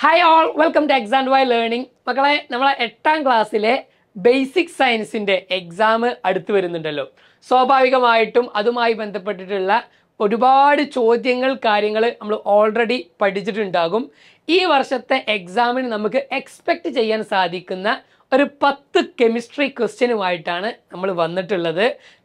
hi all welcome to exam why learning മക്കളെ നമ്മളെ എട്ടാം ക്ലാസ്സിലെ ബേസിക് സയൻസിൻ്റെ എക്സാം അടുത്ത് വരുന്നുണ്ടല്ലോ സ്വാഭാവികമായിട്ടും അതുമായി ബന്ധപ്പെട്ടിട്ടുള്ള ഒരുപാട് ചോദ്യങ്ങൾ കാര്യങ്ങൾ നമ്മൾ ഓൾറെഡി പഠിച്ചിട്ടുണ്ടാകും ഈ വർഷത്തെ എക്സാമിന് നമുക്ക് എക്സ്പെക്റ്റ് ചെയ്യാൻ സാധിക്കുന്ന ഒരു പത്ത് കെമിസ്ട്രി ക്വസ്റ്റ്യനുമായിട്ടാണ് നമ്മൾ വന്നിട്ടുള്ളത്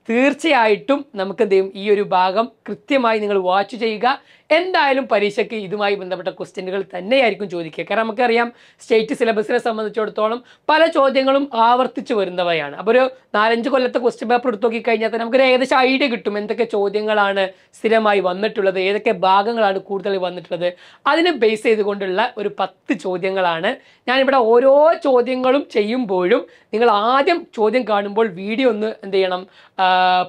തീർച്ചയായിട്ടും നമുക്ക് എന്ത് ഈ ഒരു ഭാഗം കൃത്യമായി നിങ്ങൾ വാച്ച് ചെയ്യുക എന്തായാലും പരീക്ഷയ്ക്ക് ഇതുമായി ബന്ധപ്പെട്ട ക്വസ്റ്റ്യനുകൾ തന്നെയായിരിക്കും ചോദിക്കുക കാരണം നമുക്കറിയാം സ്റ്റേറ്റ് സിലബസിനെ സംബന്ധിച്ചിടത്തോളം പല ചോദ്യങ്ങളും ആവർത്തിച്ചു വരുന്നവയാണ് അപ്പോൾ ഒരു നാലഞ്ച് കൊല്ലത്തെ ക്വസ്റ്റ്യൻ പേപ്പർ എടുത്തു നോക്കിക്കഴിഞ്ഞാൽ തന്നെ നമുക്കൊരു ഏകദേശം ഐഡിയ കിട്ടും എന്തൊക്കെ ചോദ്യങ്ങളാണ് സ്ഥിരമായി വന്നിട്ടുള്ളത് ഏതൊക്കെ ഭാഗങ്ങളാണ് കൂടുതൽ വന്നിട്ടുള്ളത് അതിനെ ബേസ് ചെയ്തുകൊണ്ടുള്ള ഒരു പത്ത് ചോദ്യങ്ങളാണ് ഞാനിവിടെ ഓരോ ചോദ്യങ്ങളും ചെയ്യുമ്പോഴും നിങ്ങൾ ആദ്യം ചോദ്യം കാണുമ്പോൾ വീഡിയോ ഒന്ന് എന്ത് ചെയ്യണം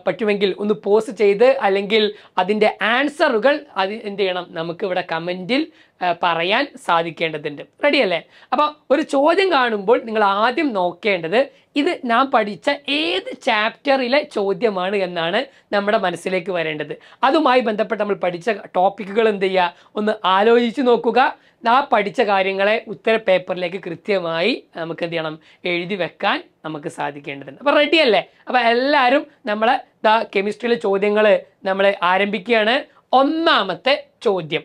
പറ്റുമെങ്കിൽ ഒന്ന് പോസ്റ്റ് ചെയ്ത് അല്ലെങ്കിൽ അതിൻ്റെ ആൻസറുകൾ അതി എന്ത് ചെയ്യണം ഇവിടെ കമൻറ്റിൽ പറയാൻ സാധിക്കേണ്ടതുണ്ട് റെഡി അല്ലേ അപ്പോൾ ഒരു ചോദ്യം കാണുമ്പോൾ നിങ്ങൾ ആദ്യം നോക്കേണ്ടത് ഇത് ഞാൻ പഠിച്ച ഏത് ചാപ്റ്ററിലെ ചോദ്യമാണ് എന്നാണ് നമ്മുടെ മനസ്സിലേക്ക് വരേണ്ടത് അതുമായി ബന്ധപ്പെട്ട് നമ്മൾ പഠിച്ച ടോപ്പിക്കുകൾ എന്ത് ചെയ്യുക ഒന്ന് ആലോചിച്ച് നോക്കുക ആ പഠിച്ച കാര്യങ്ങളെ ഉത്തര പേപ്പറിലേക്ക് കൃത്യമായി നമുക്ക് എന്ത് ചെയ്യണം എഴുതി വെക്കാൻ നമുക്ക് സാധിക്കേണ്ടതുണ്ട് അപ്പോൾ റെഡി അല്ലേ അപ്പോൾ എല്ലാവരും നമ്മളെ ദാ കെമിസ്ട്രിയിലെ ചോദ്യങ്ങൾ നമ്മൾ ആരംഭിക്കുകയാണ് ഒന്നാമത്തെ ചോദ്യം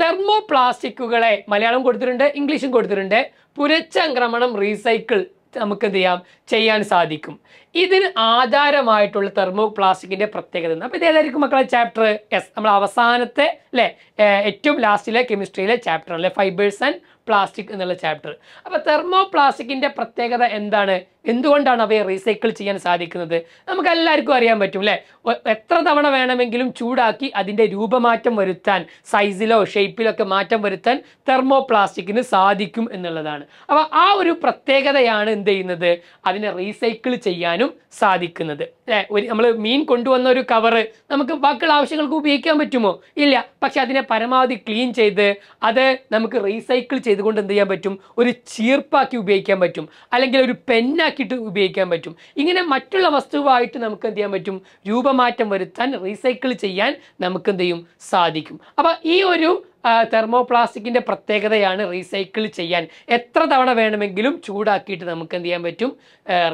തെർമോപ്ലാസ്റ്റിക്കുകളെ മലയാളം കൊടുത്തിട്ടുണ്ട് ഇംഗ്ലീഷും കൊടുത്തിട്ടുണ്ട് പുരച്ചംക്രമണം റീസൈക്കിൾ നമുക്ക് എന്ത് ചെയ്യാം ചെയ്യാൻ സാധിക്കും ഇതിന് ആധാരമായിട്ടുള്ള തെർമോ പ്ലാസ്റ്റിക്കിൻ്റെ പ്രത്യേകത അപ്പോൾ ഇത് മക്കളെ ചാപ്റ്റർ എസ് നമ്മൾ അവസാനത്തെ അല്ലേ ഏറ്റവും ലാസ്റ്റിലെ കെമിസ്ട്രിയിലെ ചാപ്റ്റർ അല്ലെ ഫൈബേഴ്സ് ആൻഡ് പ്ലാസ്റ്റിക് എന്നുള്ള ചാപ്റ്റർ അപ്പോൾ തെർമോ പ്ലാസ്റ്റിക്കിൻ്റെ പ്രത്യേകത എന്താണ് എന്തുകൊണ്ടാണ് അവയെ റീസൈക്കിൾ ചെയ്യാൻ സാധിക്കുന്നത് നമുക്ക് എല്ലാവർക്കും അറിയാൻ പറ്റും അല്ലേ എത്ര തവണ വേണമെങ്കിലും ചൂടാക്കി അതിൻ്റെ രൂപമാറ്റം വരുത്താൻ സൈസിലോ ഷേപ്പിലോ ഒക്കെ മാറ്റം വരുത്താൻ തെർമോ പ്ലാസ്റ്റിക്കിന് സാധിക്കും എന്നുള്ളതാണ് അപ്പോൾ ആ ഒരു പ്രത്യേകതയാണ് എന്ത് ചെയ്യുന്നത് അതിനെ റീസൈക്കിൾ ചെയ്യാനും സാധിക്കുന്നത് അല്ലേ ഒരു നമ്മൾ മീൻ കൊണ്ടുവന്ന ഒരു കവറ് നമുക്ക് ബാക്കിയുള്ള ആവശ്യങ്ങൾക്ക് ഉപയോഗിക്കാൻ പറ്റുമോ ഇല്ല പക്ഷെ അതിനെ പരമാവധി ക്ലീൻ ചെയ്ത് അത് നമുക്ക് റീസൈക്കിൾ ചെയ്തുകൊണ്ട് എന്ത് ചെയ്യാൻ പറ്റും ഒരു ചീർപ്പാക്കി ഉപയോഗിക്കാൻ പറ്റും അല്ലെങ്കിൽ ഒരു പെന്നാക്കി ഇട്ട് ഉപയോഗിക്കാൻ പറ്റും ഇങ്ങനെ മറ്റുള്ള വസ്തുവായിട്ട് നമുക്ക് എന്ത് ചെയ്യാൻ പറ്റും രൂപമാറ്റം വരുത്താൻ റീസൈക്കിൾ ചെയ്യാൻ നമുക്ക് എന്ത് ചെയ്യും സാധിക്കും അപ്പോൾ ഈ ഒരു തെർമോപ്ലാസ്റ്റിക്കിൻ്റെ പ്രത്യേകതയാണ് റീസൈക്കിൾ ചെയ്യാൻ എത്ര തവണ വേണമെങ്കിലും ചൂടാക്കിയിട്ട് നമുക്ക് എന്ത് ചെയ്യാൻ പറ്റും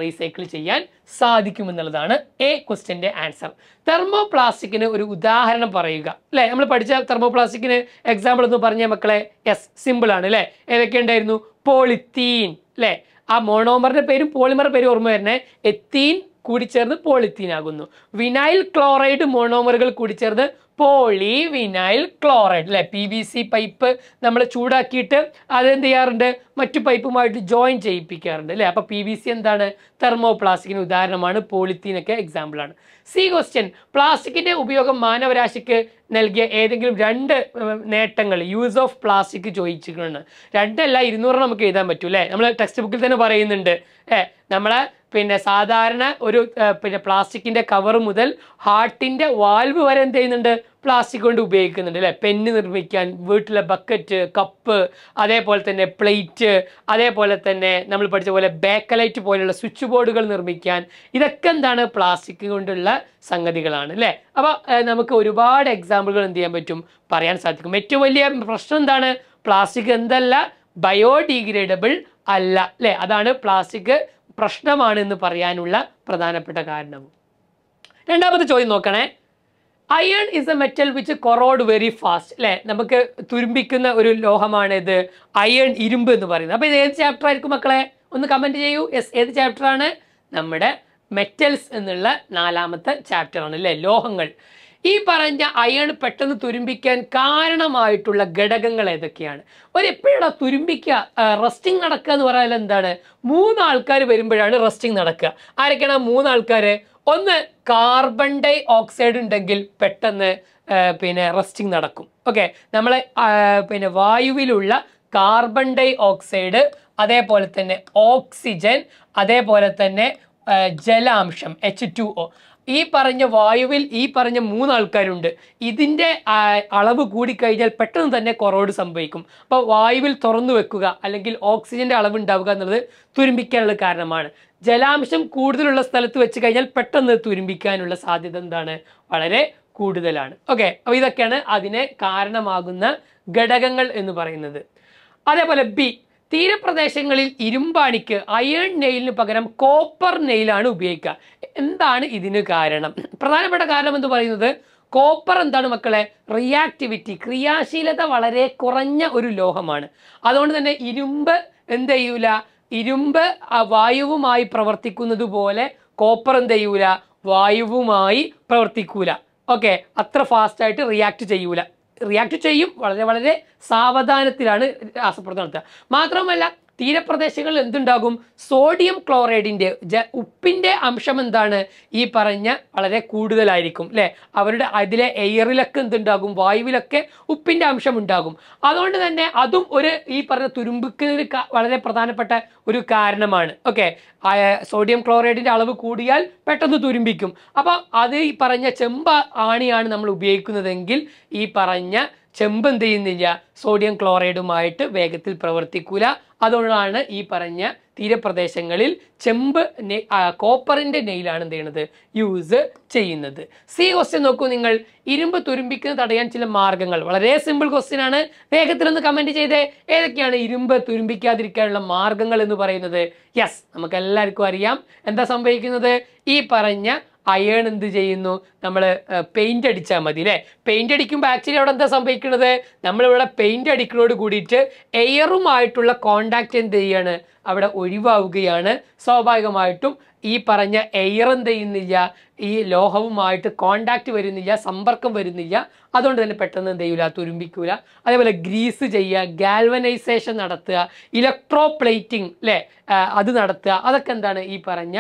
റീസൈക്കിൾ ചെയ്യാൻ സാധിക്കുമെന്നുള്ളതാണ് എ ക്വസ്റ്റ്യൻ്റെ ആൻസർ തെർമോപ്ലാസ്റ്റിക്കിന് ഒരു ഉദാഹരണം പറയുക അല്ലേ നമ്മൾ പഠിച്ച തെർമോപ്ലാസ്റ്റിക്കിന് എക്സാമ്പിൾ എന്ന് പറഞ്ഞ മക്കളെ യെസ് ആണ് അല്ലേ ഏതൊക്കെ ഉണ്ടായിരുന്നു പോളിത്തീൻ അല്ലേ ആ മോണോമറിൻ്റെ പേരും പോളിമറിൻ്റെ പേരും ഓർമ്മ വരുന്നത് എത്തീൻ കൂടിച്ചേർന്ന് പോളിത്തീൻ ആകുന്നു വിനൈൽ ക്ലോറൈഡ് മോണോമറുകൾ കൂടിച്ചേർന്ന് പോളി വിനൈൽ ക്ലോറൈഡ് അല്ലെ പി വി സി പൈപ്പ് നമ്മൾ ചൂടാക്കിയിട്ട് അതെന്ത് ചെയ്യാറുണ്ട് മറ്റു പൈപ്പുമായിട്ട് ജോയിൻ ചെയ്യിപ്പിക്കാറുണ്ട് അല്ലേ അപ്പോൾ പി വി സി എന്താണ് പ്ലാസ്റ്റിക്കിന് ഉദാഹരണമാണ് പോളിത്തീനൊക്കെ എക്സാമ്പിളാണ് സി ക്വസ്റ്റ്യൻ പ്ലാസ്റ്റിക്കിൻ്റെ ഉപയോഗം മാനവരാശിക്ക് നൽകിയ ഏതെങ്കിലും രണ്ട് നേട്ടങ്ങൾ യൂസ് ഓഫ് പ്ലാസ്റ്റിക് ചോദിച്ചിട്ടുണ്ട് രണ്ടല്ല ഇരുന്നൂറ് നമുക്ക് എഴുതാൻ പറ്റൂ അല്ലേ നമ്മൾ ടെക്സ്റ്റ് ബുക്കിൽ തന്നെ പറയുന്നുണ്ട് ഏ നമ്മളെ പിന്നെ സാധാരണ ഒരു പിന്നെ പ്ലാസ്റ്റിക്കിൻ്റെ കവർ മുതൽ ഹാർട്ടിൻ്റെ വാൽവ് വരെ എന്ത് ചെയ്യുന്നുണ്ട് പ്ലാസ്റ്റിക് കൊണ്ട് ഉപയോഗിക്കുന്നുണ്ട് അല്ലേ പെന്ന് നിർമ്മിക്കാൻ വീട്ടിലെ ബക്കറ്റ് കപ്പ് അതേപോലെ തന്നെ പ്ലേറ്റ് അതേപോലെ തന്നെ നമ്മൾ പഠിച്ച പോലെ ബേക്കലൈറ്റ് പോലെയുള്ള സ്വിച്ച് ബോർഡുകൾ നിർമ്മിക്കാൻ ഇതൊക്കെ എന്താണ് പ്ലാസ്റ്റിക് കൊണ്ടുള്ള സംഗതികളാണ് അല്ലേ അപ്പോൾ നമുക്ക് ഒരുപാട് എക്സാമ്പിളുകൾ എന്ത് ചെയ്യാൻ പറ്റും പറയാൻ സാധിക്കും ഏറ്റവും വലിയ പ്രശ്നം എന്താണ് പ്ലാസ്റ്റിക് എന്തല്ല ബയോഡിഗ്രേഡബിൾ അല്ല അല്ലേ അതാണ് പ്ലാസ്റ്റിക് പ്രശ്നമാണെന്ന് പറയാനുള്ള പ്രധാനപ്പെട്ട കാരണം രണ്ടാമത്തെ ചോദ്യം നോക്കണേ iron is a metal which corrode very fast അല്ലേ നമുക്ക് തുരുമ്പിക്കുന്ന ഒരു ലോഹമാണ് ഇത് അയൺ ഇരുമ്പ് എന്ന് പറയുന്നത് അപ്പോൾ ഇത് ഏത് ചാപ്റ്റർ ആയിരിക്കും മക്കളെ ഒന്ന് കമൻറ്റ് ചെയ്യൂ യെസ് ഏത് ചാപ്റ്ററാണ് നമ്മുടെ മെറ്റൽസ് എന്നുള്ള നാലാമത്തെ ചാപ്റ്ററാണ് അല്ലേ ലോഹങ്ങൾ ഈ പറഞ്ഞ അയൺ പെട്ടെന്ന് തുരുമ്പിക്കാൻ കാരണമായിട്ടുള്ള ഘടകങ്ങൾ ഏതൊക്കെയാണ് ഒരു എപ്പോഴാണ് തുരുമ്പിക്കുക റെസ്റ്റിംഗ് നടക്കുക എന്ന് പറഞ്ഞാൽ എന്താണ് മൂന്നാൾക്കാർ വരുമ്പോഴാണ് റെസ്റ്റിംഗ് നടക്കുക ആരൊക്കെയാണ് മൂന്ന് ഒന്ന് കാർബൺ ഡൈ ഓക്സൈഡ് ഉണ്ടെങ്കിൽ പെട്ടെന്ന് പിന്നെ റസ്റ്റിംഗ് നടക്കും ഓക്കെ നമ്മൾ പിന്നെ വായുവിലുള്ള കാർബൺ ഡൈ ഓക്സൈഡ് അതേപോലെ തന്നെ ഓക്സിജൻ അതേപോലെ തന്നെ ജലാംശം എച്ച് ടു ഒ ഈ പറഞ്ഞ വായുവിൽ ഈ പറഞ്ഞ മൂന്ന് ആൾക്കാരുണ്ട് ഇതിൻ്റെ അളവ് കൂടിക്കഴിഞ്ഞാൽ പെട്ടെന്ന് തന്നെ കുറവോട് സംഭവിക്കും അപ്പോൾ വായുവിൽ തുറന്നു വെക്കുക അല്ലെങ്കിൽ ഓക്സിജൻ്റെ അളവ് ഉണ്ടാവുക എന്നുള്ളത് തുരുമ്പിക്കാനുള്ള കാരണമാണ് ജലാംശം കൂടുതലുള്ള സ്ഥലത്ത് വെച്ച് കഴിഞ്ഞാൽ പെട്ടെന്ന് തുരുമ്പിക്കാനുള്ള സാധ്യത എന്താണ് വളരെ കൂടുതലാണ് ഓക്കെ അപ്പോൾ ഇതൊക്കെയാണ് അതിനെ കാരണമാകുന്ന ഘടകങ്ങൾ എന്ന് പറയുന്നത് അതേപോലെ ബി തീരപ്രദേശങ്ങളിൽ ഇരുമ്പാണിക്ക് അയേൺ നെയിലിന് പകരം കോപ്പർ നെയിലാണ് ഉപയോഗിക്കുക എന്താണ് ഇതിന് കാരണം പ്രധാനപ്പെട്ട കാരണം എന്ന് പറയുന്നത് കോപ്പർ എന്താണ് മക്കളെ റിയാക്ടിവിറ്റി ക്രിയാശീലത വളരെ കുറഞ്ഞ ഒരു ലോഹമാണ് അതുകൊണ്ട് തന്നെ ഇരുമ്പ് എന്ത് ചെയ്യൂല ഇരുമ്പ് വായുവുമായി പ്രവർത്തിക്കുന്നത് പോലെ കോപ്പർ എന്ത് ചെയ്യൂല വായുവുമായി പ്രവർത്തിക്കൂല ഓക്കെ അത്ര ഫാസ്റ്റായിട്ട് റിയാക്ട് ചെയ്യൂല റിയാക്ട് ചെയ്യും വളരെ വളരെ സാവധാനത്തിലാണ് രാസപ്രവർത്തനം നടത്തുക മാത്രമല്ല തീരപ്രദേശങ്ങളിൽ എന്തുണ്ടാകും സോഡിയം ക്ലോറൈഡിൻ്റെ ഉപ്പിൻ്റെ അംശം എന്താണ് ഈ പറഞ്ഞ വളരെ കൂടുതലായിരിക്കും അല്ലേ അവരുടെ അതിലെ എയറിലൊക്കെ എന്തുണ്ടാകും വായുവിലൊക്കെ ഉപ്പിൻ്റെ അംശം ഉണ്ടാകും അതുകൊണ്ട് തന്നെ അതും ഒരു ഈ പറഞ്ഞ തുരുമ്പിക്കുന്നതിന് വളരെ പ്രധാനപ്പെട്ട ഒരു കാരണമാണ് ഓക്കെ സോഡിയം ക്ലോറൈഡിൻ്റെ അളവ് കൂടിയാൽ പെട്ടെന്ന് തുരുമ്പിക്കും അപ്പോൾ അത് ഈ പറഞ്ഞ ചെമ്പ ആണിയാണ് നമ്മൾ ഉപയോഗിക്കുന്നതെങ്കിൽ ഈ പറഞ്ഞ ചെമ്പ് എന്ത് ചെയ്യുന്നില്ല സോഡിയം ക്ലോറൈഡുമായിട്ട് വേഗത്തിൽ പ്രവർത്തിക്കൂല അതുകൊണ്ടാണ് ഈ പറഞ്ഞ തീരപ്രദേശങ്ങളിൽ ചെമ്പ് കോപ്പറിന്റെ നെയിലാണ് എന്ത് ചെയ്യുന്നത് യൂസ് ചെയ്യുന്നത് സി ക്വസ്റ്റ്യൻ നോക്കൂ നിങ്ങൾ ഇരുമ്പ് തുരുമ്പിക്കുന്നത് തടയാൻ ചില മാർഗങ്ങൾ വളരെ സിമ്പിൾ ക്വസ്റ്റ്യൻ ആണ് വേഗത്തിൽ ഒന്ന് കമന്റ് ചെയ്തേ ഏതൊക്കെയാണ് ഇരുമ്പ് തുരുമ്പിക്കാതിരിക്കാനുള്ള മാർഗങ്ങൾ എന്ന് പറയുന്നത് യെസ് നമുക്ക് എല്ലാവർക്കും അറിയാം എന്താ സംഭവിക്കുന്നത് ഈ പറഞ്ഞ അയേൺ എന്ത് ചെയ്യുന്നു നമ്മൾ പെയിൻ്റ് അടിച്ചാൽ മതി അല്ലേ പെയിൻ്റ് അടിക്കുമ്പോൾ ആക്ച്വലി അവിടെ എന്താ സംഭവിക്കുന്നത് നമ്മളിവിടെ പെയിൻ്റ് അടിക്കുന്നതോട് കൂടിയിട്ട് എയറുമായിട്ടുള്ള കോണ്ടാക്റ്റ് എന്ത് ചെയ്യാണ് അവിടെ ഒഴിവാവുകയാണ് സ്വാഭാവികമായിട്ടും ഈ പറഞ്ഞ എയർ എന്ത് ചെയ്യുന്നില്ല ഈ ലോഹവുമായിട്ട് കോണ്ടാക്റ്റ് വരുന്നില്ല സമ്പർക്കം വരുന്നില്ല അതുകൊണ്ട് തന്നെ പെട്ടെന്ന് എന്ത് ചെയ്യൂല തുരുമ്പിക്കൂല അതേപോലെ ഗ്രീസ് ചെയ്യുക ഗാൽവനൈസേഷൻ നടത്തുക ഇലക്ട്രോ പ്ലേറ്റിംഗ് അല്ലേ അത് നടത്തുക അതൊക്കെ എന്താണ് ഈ പറഞ്ഞ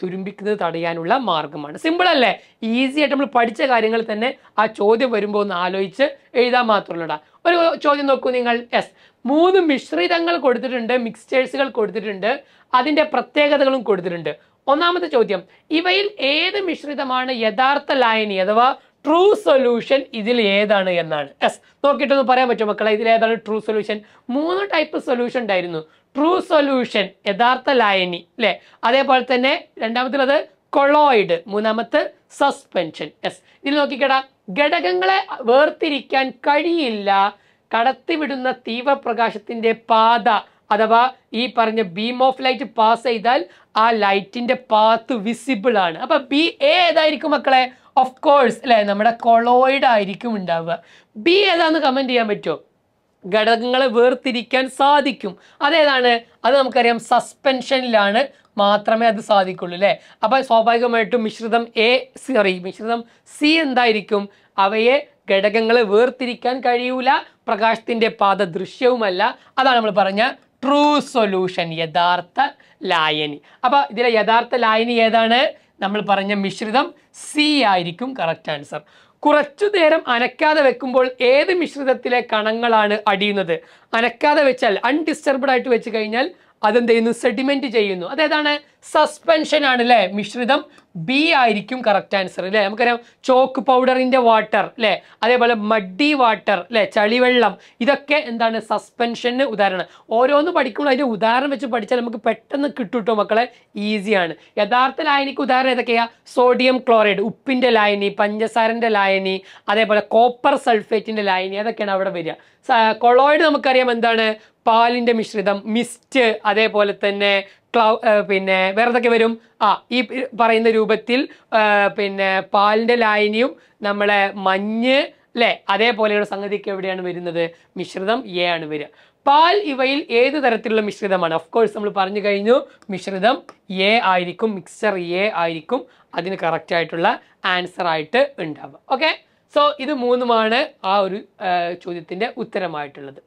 തുരുമ്പിക്കുന്നത് തടയാനുള്ള മാർഗമാണ് സിമ്പിൾ അല്ലേ ഈസി ആയിട്ട് നമ്മൾ പഠിച്ച കാര്യങ്ങൾ തന്നെ ആ ചോദ്യം വരുമ്പോൾ ഒന്ന് ആലോചിച്ച് എഴുതാൻ മാത്രമല്ലടാ ഒരു ചോദ്യം നോക്കൂ നിങ്ങൾ എസ് മൂന്ന് മിശ്രിതങ്ങൾ കൊടുത്തിട്ടുണ്ട് മിക്സ്ചേഴ്സുകൾ കൊടുത്തിട്ടുണ്ട് അതിൻ്റെ പ്രത്യേകതകളും കൊടുത്തിട്ടുണ്ട് ഒന്നാമത്തെ ചോദ്യം ഇവയിൽ ഏത് മിശ്രിതമാണ് യഥാർത്ഥ ലായനി അഥവാ ട്രൂ സൊല്യൂഷൻ ഇതിൽ ഏതാണ് എന്നാണ് യെസ് നോക്കിയിട്ടൊന്ന് പറയാൻ പറ്റുമോ മക്കളെ ഇതിൽ ഏതാണ് ട്രൂ സൊല്യൂഷൻ മൂന്ന് ടൈപ്പ് സൊല്യൂഷൻ ഉണ്ടായിരുന്നു ട്രൂ സൊല്യൂഷൻ യഥാർത്ഥ ലായനി അല്ലെ അതേപോലെ തന്നെ രണ്ടാമത്തുള്ളത് കൊളോയിഡ് മൂന്നാമത്തെ സസ്പെൻഷൻ യെസ് ഇതിൽ നോക്കിക്കടാ ഘടകങ്ങളെ വേർതിരിക്കാൻ കഴിയില്ല കടത്തിവിടുന്ന തീവ്രപ്രകാശത്തിന്റെ പാത അഥവാ ഈ പറഞ്ഞ ബീം ഓഫ് ലൈറ്റ് പാസ് ചെയ്താൽ ആ ലൈറ്റിന്റെ പാത്ത് വിസിബിൾ ആണ് അപ്പൊ ബി എ ഏതായിരിക്കും മക്കളെ ഓഫ് കോഴ്സ് അല്ലേ നമ്മുടെ കൊളോയിഡ് ആയിരിക്കും ഉണ്ടാവുക ബി ഏതാന്ന് കമൻറ്റ് ചെയ്യാൻ പറ്റുമോ ഘടകങ്ങളെ വേർതിരിക്കാൻ സാധിക്കും അതേതാണ് അത് നമുക്കറിയാം സസ്പെൻഷനിലാണ് മാത്രമേ അത് സാധിക്കുള്ളൂ അല്ലേ അപ്പോൾ സ്വാഭാവികമായിട്ടും മിശ്രിതം എ സോറി മിശ്രിതം സി എന്തായിരിക്കും അവയെ ഘടകങ്ങളെ വേർതിരിക്കാൻ കഴിയൂല പ്രകാശത്തിൻ്റെ പാത ദൃശ്യവുമല്ല അതാണ് നമ്മൾ പറഞ്ഞ ട്രൂ സൊല്യൂഷൻ യഥാർത്ഥ ലായനി അപ്പോൾ ഇതിലെ യഥാർത്ഥ ലായനി ഏതാണ് നമ്മൾ പറഞ്ഞ മിശ്രിതം സി ആയിരിക്കും കറക്റ്റ് ആൻസർ കുറച്ചു നേരം അനക്കാതെ വെക്കുമ്പോൾ ഏത് മിശ്രിതത്തിലെ കണങ്ങളാണ് അടിയുന്നത് അനക്കാതെ വെച്ചാൽ അൺഡിസ്റ്റർബ്ഡ് ആയിട്ട് വെച്ച് കഴിഞ്ഞാൽ അതെന്ത് ചെയ്യുന്നു സെഡിമെന്റ് ചെയ്യുന്നു അതേതാണ് സസ്പെൻഷൻ ആണ് മിശ്രിതം ബി ആയിരിക്കും കറക്റ്റ് ആൻസർ അല്ലേ നമുക്കറിയാം ചോക്ക് പൗഡറിൻ്റെ വാട്ടർ അല്ലേ അതേപോലെ മഡി വാട്ടർ അല്ലേ ചളിവെള്ളം ഇതൊക്കെ എന്താണ് സസ്പെൻഷന് ഉദാഹരണം ഓരോന്ന് പഠിക്കുമ്പോൾ അതിൻ്റെ ഉദാഹരണം വെച്ച് പഠിച്ചാൽ നമുക്ക് പെട്ടെന്ന് കിട്ടൂട്ടോ മക്കളെ ഈസിയാണ് യഥാർത്ഥ ലായനിക്ക് ഉദാഹരണം ഏതൊക്കെയാ സോഡിയം ക്ലോറൈഡ് ഉപ്പിൻ്റെ ലായനി പഞ്ചസാരൻ്റെ ലായനി അതേപോലെ കോപ്പർ സൾഫേറ്റിൻ്റെ ലായനി അതൊക്കെയാണ് അവിടെ വരിക കൊളോയിഡ് നമുക്കറിയാം എന്താണ് പാലിൻ്റെ മിശ്രിതം മിസ്റ്റ് അതേപോലെ തന്നെ ക്ലൗ പിന്നെ വേറെ എന്തൊക്കെ വരും ആ ഈ പറയുന്ന രൂപത്തിൽ പിന്നെ പാലിൻ്റെ ലായനിയും നമ്മളെ മഞ്ഞ് അല്ലേ അതേപോലെയുള്ള സംഗതിക്ക് എവിടെയാണ് വരുന്നത് മിശ്രിതം എ ആണ് വരിക പാൽ ഇവയിൽ ഏത് തരത്തിലുള്ള മിശ്രിതമാണ് ഓഫ് കോഴ്സ് നമ്മൾ പറഞ്ഞു കഴിഞ്ഞു മിശ്രിതം എ ആയിരിക്കും മിക്സർ എ ആയിരിക്കും അതിന് കറക്റ്റ് ആയിട്ടുള്ള ആൻസർ ആയിട്ട് ഉണ്ടാവുക ഓക്കെ സോ ഇത് മൂന്നുമാണ് ആ ഒരു ചോദ്യത്തിൻ്റെ ഉത്തരമായിട്ടുള്ളത്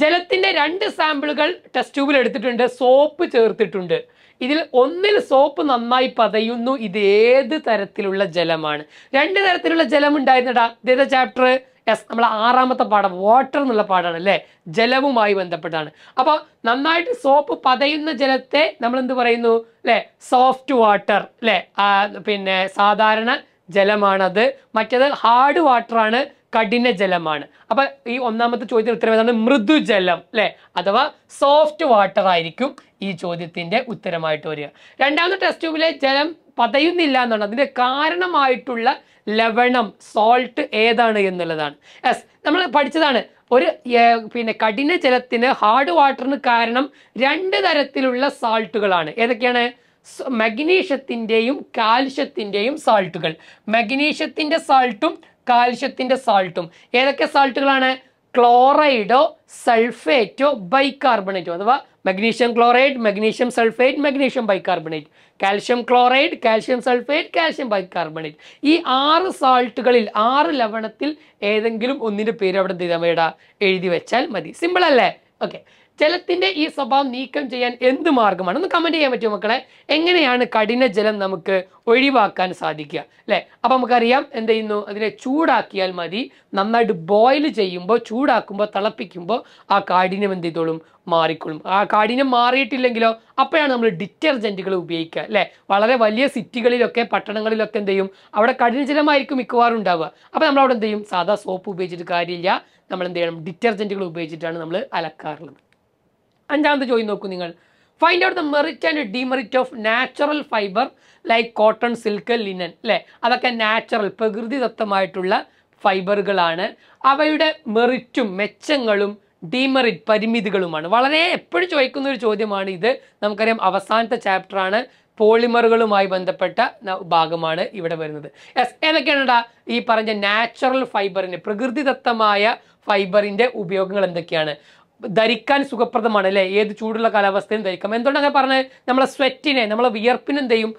ജലത്തിന്റെ രണ്ട് സാമ്പിളുകൾ ടെസ്റ്റ് ട്യൂബിൽ എടുത്തിട്ടുണ്ട് സോപ്പ് ചേർത്തിട്ടുണ്ട് ഇതിൽ ഒന്നിൽ സോപ്പ് നന്നായി പതയുന്നു ഇത് ഏത് തരത്തിലുള്ള ജലമാണ് രണ്ട് തരത്തിലുള്ള ജലം ഉണ്ടായിരുന്നടാ ഇതേതാ ചാപ്റ്റർ യെസ് നമ്മൾ ആറാമത്തെ പാഠം വാട്ടർ എന്നുള്ള പാഠമാണ് അല്ലേ ജലവുമായി ബന്ധപ്പെട്ടാണ് അപ്പോൾ നന്നായിട്ട് സോപ്പ് പതയുന്ന ജലത്തെ നമ്മൾ എന്ത് പറയുന്നു അല്ലേ സോഫ്റ്റ് വാട്ടർ അല്ലേ പിന്നെ സാധാരണ ജലമാണത് മറ്റേത് ഹാർഡ് വാട്ടറാണ് ജലമാണ് അപ്പൊ ഈ ഒന്നാമത്തെ ചോദ്യത്തിന് ഉത്തരം ഏതാണ് മൃദുജലം അല്ലെ അഥവാ സോഫ്റ്റ് വാട്ടർ ആയിരിക്കും ഈ ചോദ്യത്തിന്റെ ഉത്തരമായിട്ട് വരിക രണ്ടാമത്തെ ടെസ്റ്റ് ട്യൂബിലെ ജലം പതയുന്നില്ല എന്നാണ് അതിന്റെ കാരണമായിട്ടുള്ള ലവണം സോൾട്ട് ഏതാണ് എന്നുള്ളതാണ് യെസ് നമ്മൾ പഠിച്ചതാണ് ഒരു പിന്നെ കഠിന ജലത്തിന് ഹാർഡ് വാട്ടറിന് കാരണം രണ്ട് തരത്തിലുള്ള സാൾട്ടുകളാണ് ഏതൊക്കെയാണ് മഗ്നീഷ്യത്തിൻ്റെയും കാൽഷ്യത്തിൻ്റെയും സാൾട്ടുകൾ മഗ്നീഷ്യത്തിൻ്റെ സാൾട്ടും കാൽഷ്യത്തിൻ്റെ സാൾട്ടും ഏതൊക്കെ സാൾട്ടുകളാണ് ക്ലോറൈഡോ സൾഫേറ്റോ ബൈകാർബണേറ്റോ അഥവാ magnesium chloride magnesium sulphate magnesium bicarbonate calcium chloride calcium sulphate calcium bicarbonate ഈ ആറ് സാൾട്ടുകളിൽ ആറ് ലവണത്തിൽ ഏതെങ്കിലും ഒന്നിൻ്റെ പേര് അവിടെ എന്ത് ചെയ്താൽ എഴുതി വെച്ചാൽ മതി സിമ്പിൾ അല്ലേ ഓക്കെ ജലത്തിന്റെ ഈ സ്വഭാവം നീക്കം ചെയ്യാൻ എന്ത് മാർഗമാണ് ഒന്ന് കമന്റ് ചെയ്യാൻ പറ്റുമോ മക്കളെ എങ്ങനെയാണ് കഠിന ജലം നമുക്ക് ഒഴിവാക്കാൻ സാധിക്കുക അല്ലെ അപ്പൊ നമുക്കറിയാം എന്ത് ചെയ്യുന്നു അതിനെ ചൂടാക്കിയാൽ മതി നന്നായിട്ട് ബോയിൽ ചെയ്യുമ്പോൾ ചൂടാക്കുമ്പോൾ തിളപ്പിക്കുമ്പോൾ ആ കാഠിന്യം എന്ത് ചെയ്തോളും മാറിക്കൊള്ളും ആ കാഠിന്യം മാറിയിട്ടില്ലെങ്കിലോ അപ്പോഴാണ് നമ്മൾ ഡിറ്റർജൻറ്റുകൾ ഉപയോഗിക്കുക അല്ലെ വളരെ വലിയ സിറ്റികളിലൊക്കെ പട്ടണങ്ങളിലൊക്കെ എന്ത് ചെയ്യും അവിടെ കഠിനജലമായിരിക്കും മിക്കവാറും ഉണ്ടാവുക അപ്പോൾ നമ്മൾ അവിടെ എന്ത് ചെയ്യും സാധാ സോപ്പ് ഉപയോഗിച്ചിട്ട് കാര്യമില്ല നമ്മൾ എന്ത് ചെയ്യണം ഡിറ്റർജൻറ്റുകൾ ഉപയോഗിച്ചിട്ടാണ് നമ്മൾ അലക്കാറുള്ളത് അഞ്ചാമത് ചോദ്യം നോക്കൂ നിങ്ങൾ find out the merit and demerit of natural fibre like cotton silk linen അല്ലേ അതൊക്കെ നാച്ചുറൽ പ്രകൃതിദത്തമായിട്ടുള്ള ഫൈബറുകളാണ് അവയുടെ മെറിറ്റും മെച്ചങ്ങളും ഡിമെറിറ്റ് പരിമിതികളുമാണ് വളരെ എപ്പോഴും ചോദിക്കുന്ന ഒരു ചോദ്യമാണ് ഇത് നമുക്കറിയാം അവസാനത്തെ ചാപ്റ്ററാണ് പോളിമറുകളുമായി ബന്ധപ്പെട്ട ഭാഗമാണ് ഇവിടെ വരുന്നത് യെസ് ഏതൊക്കെയാണെടാ ഈ പറഞ്ഞ നാച്ചുറൽ ഫൈബറിന് പ്രകൃതിദത്തമായ ഫൈബറിൻ്റെ ഉപയോഗങ്ങൾ എന്തൊക്കെയാണ് ധരിക്കാൻ സുഖപ്രദമാണ് അല്ലേ ഏത് ചൂടുള്ള കാലാവസ്ഥയും ധരിക്കാം എന്തുകൊണ്ട് അങ്ങനെ പറഞ്ഞത് നമ്മളെ സ്വെറ്റിനെ നമ്മളെ വിയർപ്പിനെ എന്ത് ചെയ്യും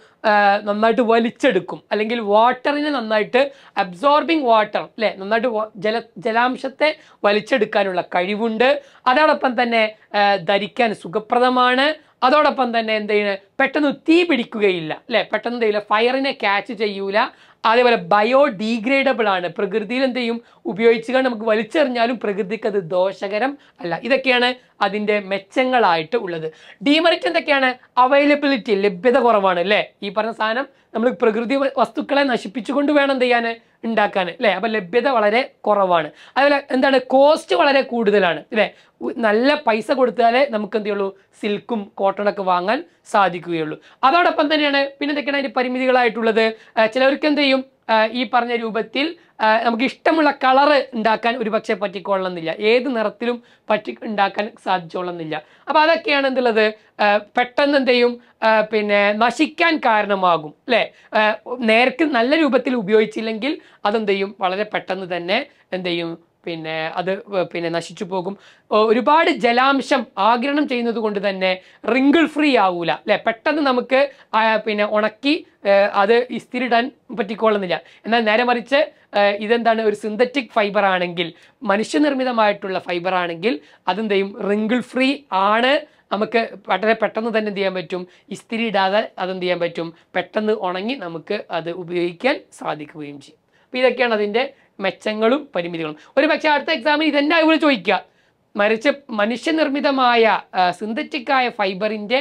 നന്നായിട്ട് വലിച്ചെടുക്കും അല്ലെങ്കിൽ വാട്ടറിനെ നന്നായിട്ട് അബ്സോർബിങ് വാട്ടർ അല്ലേ നന്നായിട്ട് ജല ജലാംശത്തെ വലിച്ചെടുക്കാനുള്ള കഴിവുണ്ട് അതോടൊപ്പം തന്നെ ധരിക്കാൻ സുഖപ്രദമാണ് അതോടൊപ്പം തന്നെ എന്ത് ചെയ്യുന്നത് പെട്ടെന്ന് തീ പിടിക്കുകയില്ല അല്ലെ പെട്ടെന്ന് എന്ത് ചെയ്യില്ല ഫയറിനെ ക്യാച്ച് ചെയ്യൂല അതേപോലെ ബയോഡീഗ്രേഡബിൾ ആണ് പ്രകൃതിയിൽ എന്ത് ചെയ്യും ഉപയോഗിച്ചുകൊണ്ട് നമുക്ക് വലിച്ചെറിഞ്ഞാലും പ്രകൃതിക്ക് അത് ദോഷകരം അല്ല ഇതൊക്കെയാണ് അതിൻ്റെ മെച്ചങ്ങളായിട്ട് ഉള്ളത് ഡീമറിറ്റ് എന്തൊക്കെയാണ് അവൈലബിലിറ്റി ലഭ്യത കുറവാണ് അല്ലേ ഈ പറഞ്ഞ സാധനം നമ്മൾ പ്രകൃതി വസ്തുക്കളെ നശിപ്പിച്ചുകൊണ്ട് വേണം എന്ത് ചെയ്യാൻ ഉണ്ടാക്കാൻ അല്ലേ അപ്പോൾ ലഭ്യത വളരെ കുറവാണ് അതുപോലെ എന്താണ് കോസ്റ്റ് വളരെ കൂടുതലാണ് അല്ലേ നല്ല പൈസ കൊടുത്താലേ നമുക്ക് എന്ത് ചെയ്യുള്ളൂ സിൽക്കും കോട്ടണൊക്കെ വാങ്ങാൻ സാധിക്കുകയുള്ളൂ അതോടൊപ്പം തന്നെയാണ് പിന്നെ എന്തൊക്കെയാണ് അതിൻ്റെ പരിമിതികളായിട്ടുള്ളത് ചിലവർക്ക് എന്ത് ചെയ്യും ഈ പറഞ്ഞ രൂപത്തിൽ നമുക്ക് ഇഷ്ടമുള്ള കളറ് ഉണ്ടാക്കാൻ ഒരു പക്ഷേ പറ്റിക്കൊള്ളുന്നില്ല ഏത് നിറത്തിലും പറ്റി ഉണ്ടാക്കാൻ സാധിച്ചോളുന്നില്ല അപ്പോൾ അതൊക്കെയാണ് എന്തുള്ളത് പെട്ടെന്ന് എന്തെയും പിന്നെ നശിക്കാൻ കാരണമാകും അല്ലേ നേരത്തെ നല്ല രൂപത്തിൽ ഉപയോഗിച്ചില്ലെങ്കിൽ അതെന്തെയും വളരെ പെട്ടെന്ന് തന്നെ എന്തെയും പിന്നെ അത് പിന്നെ നശിച്ചു പോകും ഒരുപാട് ജലാംശം ആഗിരണം ചെയ്യുന്നത് കൊണ്ട് തന്നെ റിങ്കിൾ ഫ്രീ ആവൂല അല്ലെ പെട്ടെന്ന് നമുക്ക് പിന്നെ ഉണക്കി അത് ഇസ്തിരിടാൻ പറ്റിക്കോളുന്നില്ല എന്നാൽ നേരെ മറിച്ച് ഇതെന്താണ് ഒരു സിന്തറ്റിക് ഫൈബർ ആണെങ്കിൽ മനുഷ്യനിർമ്മിതമായിട്ടുള്ള ഫൈബർ ആണെങ്കിൽ അതെന്ത് ചെയ്യും റിങ്കിൾ ഫ്രീ ആണ് നമുക്ക് വളരെ പെട്ടെന്ന് തന്നെ എന്ത് ചെയ്യാൻ പറ്റും ഇസ്തിരി ഇടാതെ അതെന്ത് ചെയ്യാൻ പറ്റും പെട്ടെന്ന് ഉണങ്ങി നമുക്ക് അത് ഉപയോഗിക്കാൻ സാധിക്കുകയും ചെയ്യും അപ്പോൾ ഇതൊക്കെയാണ് അതിൻ്റെ മെച്ചങ്ങളും പരിമിതികളും ഒരു പക്ഷേ അടുത്ത എക്സാമിൽ ഇതെന്നെ അതുപോലെ ചോദിക്കുക മറിച്ച് മനുഷ്യനിർമ്മിതമായ സിന്തറ്റിക്കായ ഫൈബറിൻ്റെ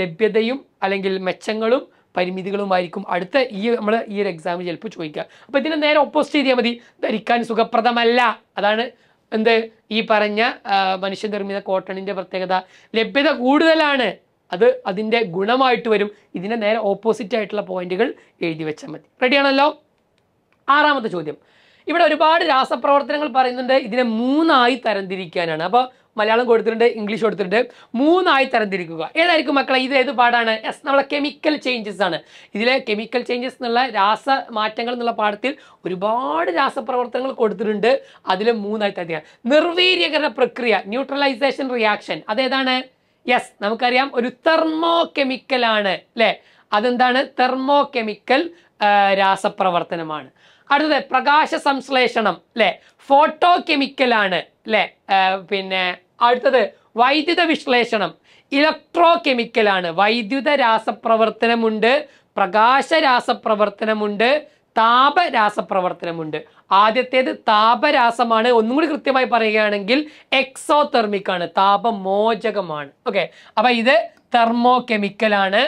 ലഭ്യതയും അല്ലെങ്കിൽ മെച്ചങ്ങളും പരിമിതികളുമായിരിക്കും അടുത്ത ഈ നമ്മൾ ഈ ഒരു എക്സാമിൽ ചിലപ്പോൾ ചോദിക്കുക അപ്പോൾ ഇതിനെ നേരെ ഓപ്പോസിറ്റ് ചെയ്താൽ മതി ധരിക്കാൻ സുഖപ്രദമല്ല അതാണ് എന്ത് ഈ പറഞ്ഞ മനുഷ്യനിർമ്മിത കോട്ടണിൻ്റെ പ്രത്യേകത ലഭ്യത കൂടുതലാണ് അത് അതിൻ്റെ ഗുണമായിട്ട് വരും ഇതിൻ്റെ നേരെ ഓപ്പോസിറ്റ് ആയിട്ടുള്ള പോയിന്റുകൾ എഴുതി വെച്ചാൽ മതി റെഡിയാണല്ലോ ആറാമത്തെ ചോദ്യം ഇവിടെ ഒരുപാട് രാസപ്രവർത്തനങ്ങൾ പറയുന്നുണ്ട് ഇതിനെ മൂന്നായി തരംതിരിക്കാനാണ് അപ്പോൾ മലയാളം കൊടുത്തിട്ടുണ്ട് ഇംഗ്ലീഷ് കൊടുത്തിട്ടുണ്ട് മൂന്നായി തരംതിരിക്കുക ഏതായിരിക്കും മക്കളെ ഇത് ഏത് പാടാണ് എസ് നമ്മളെ കെമിക്കൽ ചേഞ്ചസ് ആണ് ഇതിലെ കെമിക്കൽ ചേഞ്ചസ് എന്നുള്ള രാസ മാറ്റങ്ങൾ എന്നുള്ള പാഠത്തിൽ ഒരുപാട് രാസപ്രവർത്തനങ്ങൾ കൊടുത്തിട്ടുണ്ട് അതിൽ മൂന്നായി തരത്തിൽ നിർവീര്യകരണ പ്രക്രിയ ന്യൂട്രലൈസേഷൻ റിയാക്ഷൻ അതേതാണ് യെസ് നമുക്കറിയാം ഒരു തെർമോ കെമിക്കലാണ് അല്ലേ അതെന്താണ് തെർമോ കെമിക്കൽ രാസപ്രവർത്തനമാണ് അടുത്തത് പ്രകാശ സംശ്ലേഷണം അല്ലെ ഫോട്ടോ കെമിക്കലാണ് അല്ലെ പിന്നെ അടുത്തത് വൈദ്യുത വിശ്ലേഷണം ഇലക്ട്രോ കെമിക്കലാണ് വൈദ്യുത രാസപ്രവർത്തനമുണ്ട് പ്രകാശ രാസപ്രവർത്തനമുണ്ട് താപരാസപ്രവർത്തനമുണ്ട് ആദ്യത്തേത് താപരാസമാണ് ഒന്നും കൂടി കൃത്യമായി പറയുകയാണെങ്കിൽ എക്സോ തെർമിക് ആണ് താപമോചകമാണ് ഓക്കെ അപ്പൊ ഇത് തെർമോ കെമിക്കലാണ്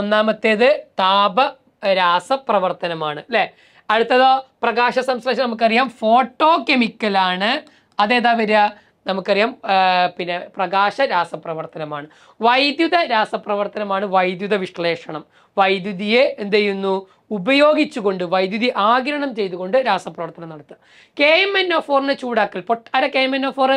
ഒന്നാമത്തേത് താപ രാസപ്രവർത്തനമാണ് അല്ലേ അടുത്തത് പ്രകാശ സംശ്ലേഷം നമുക്കറിയാം ഫോട്ടോ കെമിക്കലാണ് അതേതാ വരിക നമുക്കറിയാം പിന്നെ പ്രകാശ രാസപ്രവർത്തനമാണ് വൈദ്യുത രാസപ്രവർത്തനമാണ് വൈദ്യുത വിശ്ലേഷണം വൈദ്യുതിയെ എന്ത് ചെയ്യുന്നു ഉപയോഗിച്ചുകൊണ്ട് വൈദ്യുതി ആകിരണം ചെയ്തുകൊണ്ട് രാസപ്രവർത്തനം നടത്തുക കെ എം എൻ ഒ ഫോറിന് ചൂടാക്കൽ പൊട്ട് ആരാ K M N O four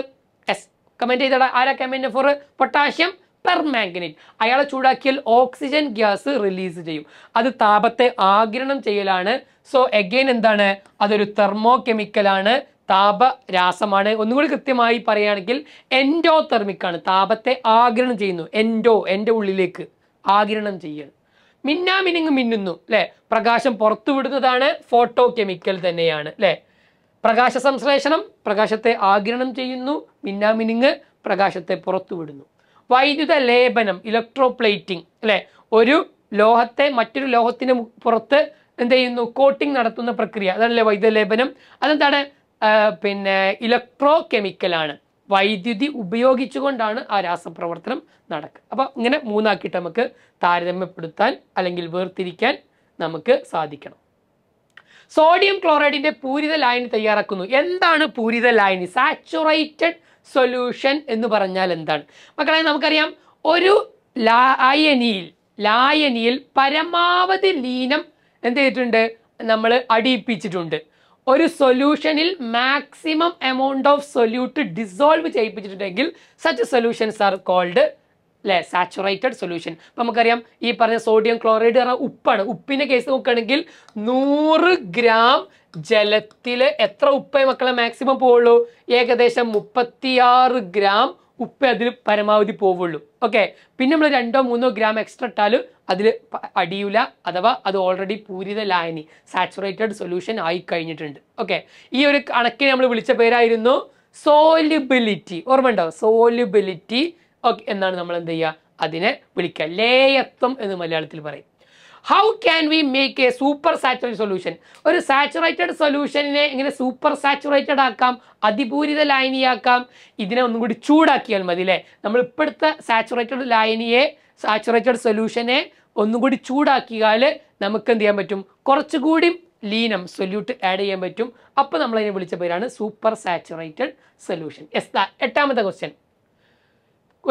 yes comment ചെയ്തടാ ആരാ K M N O four potassium permanganate അയാളെ ചൂടാക്കിയാൽ ഓക്സിജൻ ഗ്യാസ് റിലീസ് ചെയ്യും അത് താപത്തെ ആഗിരണം ചെയ്യലാണ് സോ എഗെയിൻ എന്താണ് അതൊരു തെർമോ കെമിക്കലാണ് താപരാസമാണ് ഒന്നുകൂടി കൃത്യമായി പറയുകയാണെങ്കിൽ എൻഡോ തെർമിക്കാണ് താപത്തെ ആഗിരണം ചെയ്യുന്നു എൻഡോ എൻ്റെ ഉള്ളിലേക്ക് ആഗിരണം ചെയ്യുക മിന്നാമിനിങ് മിന്നുന്നു അല്ലെ പ്രകാശം പുറത്തുവിടുന്നതാണ് ഫോട്ടോ കെമിക്കൽ തന്നെയാണ് അല്ലെ പ്രകാശ സംശ്ലേഷണം പ്രകാശത്തെ ആഗിരണം ചെയ്യുന്നു മിന്നാമിനിങ് പ്രകാശത്തെ പുറത്തുവിടുന്നു വൈദ്യുത ലേപനം ഇലക്ട്രോപ്ലേറ്റിംഗ് അല്ലേ ഒരു ലോഹത്തെ മറ്റൊരു ലോഹത്തിന് പുറത്ത് എന്ത് ചെയ്യുന്നു കോട്ടിംഗ് നടത്തുന്ന പ്രക്രിയ അതല്ലേ വൈദ്യുത ലേപനം അതെന്താണ് പിന്നെ ഇലക്ട്രോ കെമിക്കലാണ് വൈദ്യുതി ഉപയോഗിച്ചുകൊണ്ടാണ് ആ രാസപ്രവർത്തനം നടക്കുക അപ്പോൾ ഇങ്ങനെ മൂന്നാക്കിയിട്ട് നമുക്ക് താരതമ്യപ്പെടുത്താൻ അല്ലെങ്കിൽ വേർതിരിക്കാൻ നമുക്ക് സാധിക്കണം സോഡിയം ക്ലോറൈഡിൻ്റെ പൂരിത ലായനി തയ്യാറാക്കുന്നു എന്താണ് പൂരിത ലായനി സാച്ചുറേറ്റഡ് സൊല്യൂഷൻ എന്ന് പറഞ്ഞാൽ എന്താണ് മക്കളെ നമുക്കറിയാം ഒരു ലായനിയിൽ ലായനിയിൽ പരമാവധി ലീനം എന്ത് ചെയ്തിട്ടുണ്ട് നമ്മൾ അടിയിപ്പിച്ചിട്ടുണ്ട് ഒരു സൊല്യൂഷനിൽ maximum amount of solute dissolve ചെയ്യിപ്പിച്ചിട്ടുണ്ടെങ്കിൽ സച്ച് സൊല്യൂഷൻസ് ആർ കോൾഡ് അല്ലേ സാച്ചുറേറ്റഡ് സൊല്യൂഷൻ ഇപ്പം നമുക്കറിയാം ഈ പറഞ്ഞ സോഡിയം ക്ലോറൈഡ് പറഞ്ഞ ഉപ്പാണ് ഉപ്പിൻ്റെ കേസ് നോക്കുകയാണെങ്കിൽ നൂറ് ഗ്രാം ജലത്തിൽ എത്ര ഉപ്പ് മക്കളെ മാക്സിമം പോവുള്ളൂ ഏകദേശം മുപ്പത്തിയാറ് ഗ്രാം ഉപ്പ് അതിൽ പരമാവധി പോവുള്ളൂ ഓക്കെ പിന്നെ നമ്മൾ രണ്ടോ മൂന്നോ ഗ്രാം എക്സ്ട്രാ ഇട്ടാൽ അതിൽ അടിയൂല അഥവാ അത് ഓൾറെഡി പൂരിത ലായനി സാച്ചുറേറ്റഡ് സൊല്യൂഷൻ ആയി കഴിഞ്ഞിട്ടുണ്ട് ഓക്കെ ഈ ഒരു കണക്കിന് നമ്മൾ വിളിച്ച പേരായിരുന്നു സോലിബിലിറ്റി ഓർമ്മ ഉണ്ടോ സോലിബിലിറ്റി ഓക്കെ എന്നാണ് നമ്മൾ എന്ത് ചെയ്യുക അതിനെ വിളിക്കുക ലേയത്വം എന്ന് മലയാളത്തിൽ പറയും how can we make a supersaturate solution ഒരു സാച്ചുറേറ്റഡ് സൊല്യൂഷനെ എങ്ങനെ സൂപ്പർ സാച്ചുറേറ്റഡ് ആക്കാം അതിപൂരിത ലായനിയാക്കാം ഇതിനെ ഒന്നും കൂടി ചൂടാക്കിയാൽ മതി അല്ലേ നമ്മൾ ഇപ്പോഴത്തെ സാച്ചുറേറ്റഡ് ലായനിയെ സാച്ചുറേറ്റഡ് സൊല്യൂഷനെ ഒന്നും കൂടി ചൂടാക്കിയാൽ നമുക്ക് എന്ത് ചെയ്യാൻ പറ്റും കുറച്ചുകൂടി ലീനം സൊല്യൂട്ട് ആഡ് ചെയ്യാൻ പറ്റും അപ്പോൾ നമ്മൾ അതിനെ വിളിച്ച പേരാണ് സൂപ്പർ സാച്ചുറേറ്റഡ് സൊല്യൂഷൻ എസ് എട്ടാമത്തെ ക്വസ്റ്റ്യൻ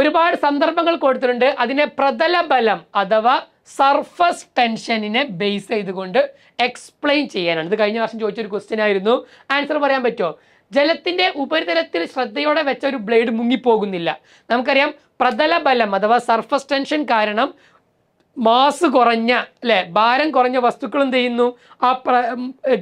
ഒരുപാട് സന്ദർഭങ്ങൾ കൊടുത്തിട്ടുണ്ട് അതിനെ പ്രതലബലം അഥവാ സർഫസ് ടെൻഷനിനെ ബേസ് ചെയ്തുകൊണ്ട് എക്സ്പ്ലെയിൻ ചെയ്യാനാണ് ഇത് കഴിഞ്ഞ വർഷം ചോദിച്ചൊരു ക്വസ്റ്റ്യൻ ആയിരുന്നു ആൻസർ പറയാൻ പറ്റുമോ ജലത്തിന്റെ ഉപരിതലത്തിൽ ശ്രദ്ധയോടെ വെച്ച ഒരു ബ്ലേഡ് മുങ്ങിപ്പോകുന്നില്ല നമുക്കറിയാം പ്രതലബലം അഥവാ സർഫസ് ടെൻഷൻ കാരണം മാസ് കുറഞ്ഞ അല്ലെ ഭാരം കുറഞ്ഞ വസ്തുക്കൾ എന്ത് ചെയ്യുന്നു ആ പ്ര